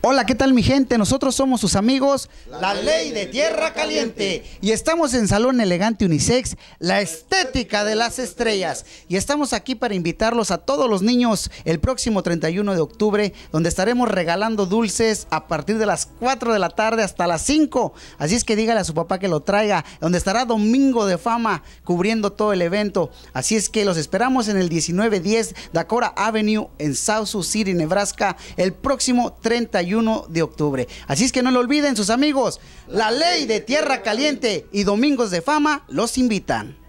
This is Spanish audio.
Hola, ¿qué tal mi gente? Nosotros somos sus amigos, la, ley de tierra caliente. Y estamos en Salón Elegante Unisex, la estética de las estrellas. Y estamos aquí para invitarlos a todos los niños el próximo 31 de octubre, donde estaremos regalando dulces a partir de las 4 de la tarde hasta las 5. Así es que dígale a su papá que lo traiga, donde estará Domingo de Fama cubriendo todo el evento. Así es que los esperamos en el 1910 Dakota Avenue en South City, Nebraska, el próximo 30 de octubre. Así es que no lo olviden sus amigos, la ley de Tierra Caliente y Domingos de Fama los invitan.